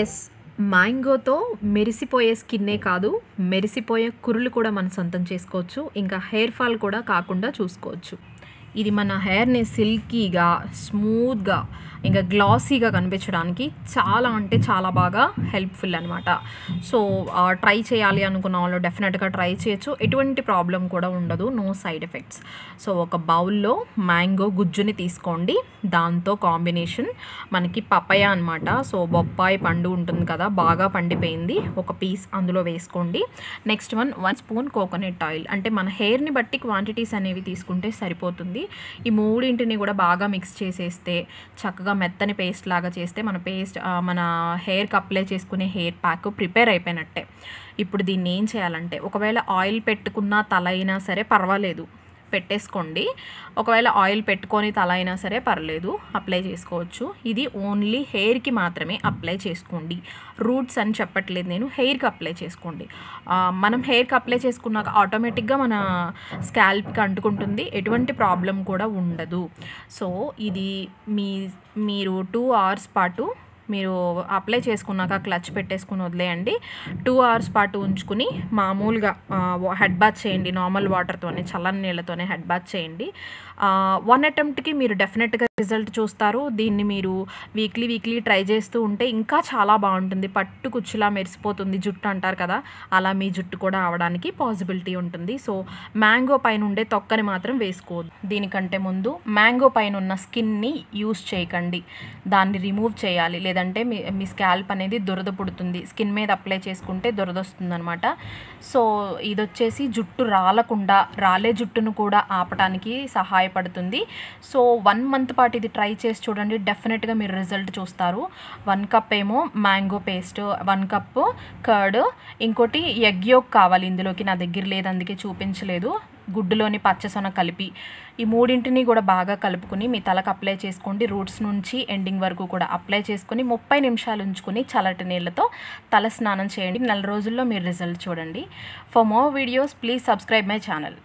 yes మ్యాంగోతో మెరిసిపోయే స్కిన్నే కాదు మెరిసిపోయే కురులు కూడా మనం సొంతం చేసుకోవచ్చు ఇంకా హెయిర్ ఫాల్ కూడా కాకుండా చూసుకోవచ్చు ఇది మన హెయిర్ని సిల్కీగా స్మూత్గా ఇంకా గ్లాసీగా కనిపించడానికి చాలా అంటే చాలా బాగా హెల్ప్ఫుల్ అనమాట సో ట్రై చేయాలి అనుకున్న వాళ్ళు డెఫినెట్గా ట్రై చేయొచ్చు ఎటువంటి ప్రాబ్లం కూడా ఉండదు నో సైడ్ ఎఫెక్ట్స్ సో ఒక బౌల్లో మ్యాంగో గుజ్జుని తీసుకోండి దాంతో కాంబినేషన్ మనకి పపయ అనమాట సో బొప్పాయి పండు ఉంటుంది కదా బాగా పండిపోయింది ఒక పీస్ అందులో వేసుకోండి next one one spoon coconut oil అంటే మన హెయిర్ని బట్టి క్వాంటిటీస్ అనేవి తీసుకుంటే సరిపోతుంది ఈ మూడింటిని కూడా బాగా మిక్స్ చేసేస్తే చక్కగా మెత్తని పేస్ట్ లాగా చేస్తే మన పేస్ట్ మన హెయిర్కి అప్లై చేసుకునే హెయిర్ ప్యాక్ ప్రిపేర్ అయిపోయినట్టే ఇప్పుడు దీన్ని ఏం చేయాలంటే ఒకవేళ ఆయిల్ పెట్టుకున్న తల అయినా సరే పర్వాలేదు పెట్టేసుకోండి ఒకవేళ ఆయిల్ పెట్టుకొని తల అయినా సరే పర్లేదు అప్లై చేసుకోవచ్చు ఇది ఓన్లీ హెయిర్కి మాత్రమే అప్లై చేసుకోండి రూట్స్ అని చెప్పట్లేదు నేను హెయిర్కి అప్లై చేసుకోండి మనం హెయిర్కి అప్లై చేసుకున్నాక ఆటోమేటిక్గా మన స్కాల్ప్కి అంటుకుంటుంది ఎటువంటి ప్రాబ్లం కూడా ఉండదు సో ఇది మీ మీరు టూ అవర్స్ పాటు మీరు అప్లై చేసుకున్నాక క్లచ్ పెట్టేసుకుని వదిలేయండి టూ అవర్స్ పాటు ఉంచుకుని మామూలుగా హెడ్ బాత్ చేయండి నార్మల్ వాటర్తోనే చల్లని నీళ్ళతోనే హెడ్ బాత్ చేయండి వన్ అటెంప్ట్కి మీరు డెఫినెట్గా రిజల్ట్ చూస్తారు దీన్ని మీరు వీక్లీ వీక్లీ ట్రై చేస్తూ ఉంటే ఇంకా చాలా బాగుంటుంది పట్టు కుచ్చులా మెరిసిపోతుంది జుట్టు అంటారు కదా అలా మీ జుట్టు కూడా అవడానికి పాసిబిలిటీ ఉంటుంది సో మ్యాంగో పైన ఉండే తొక్కని మాత్రం వేసుకోవద్దు దీనికంటే ముందు మ్యాంగో పైన ఉన్న స్కిన్ని యూస్ చేయకండి దాన్ని రిమూవ్ చేయాలి లేదా ఏంటంటే మీ మీ స్కాల్ప్ అనేది దురద పుడుతుంది స్కిన్ మీద అప్లై చేసుకుంటే దురద అనమాట సో ఇది వచ్చేసి జుట్టు రాలకుండా రాలే జుట్టును కూడా ఆపటానికి సహాయపడుతుంది సో వన్ మంత్ పాటు ఇది ట్రై చేసి చూడండి డెఫినెట్గా మీరు రిజల్ట్ చూస్తారు వన్ కప్ ఏమో mango paste one cup curd ఇంకోటి ఎగ్ యోక్ కావాలి ఇందులోకి నా దగ్గర లేదు అందుకే చూపించలేదు గుడ్డులోని పచ్చసొన కలిపి ఈ మూడింటిని కూడా బాగా కలుపుకుని మీ తలకు అప్లై చేసుకోండి రూట్స్ నుంచి ఎండింగ్ వరకు కూడా అప్లై చేసుకుని ముప్పై నిమిషాలు ఉంచుకుని చల్లటి నీళ్ళతో తల స్నానం చేయండి నెల రోజుల్లో మీరు రిజల్ట్ చూడండి for more videos please subscribe my channel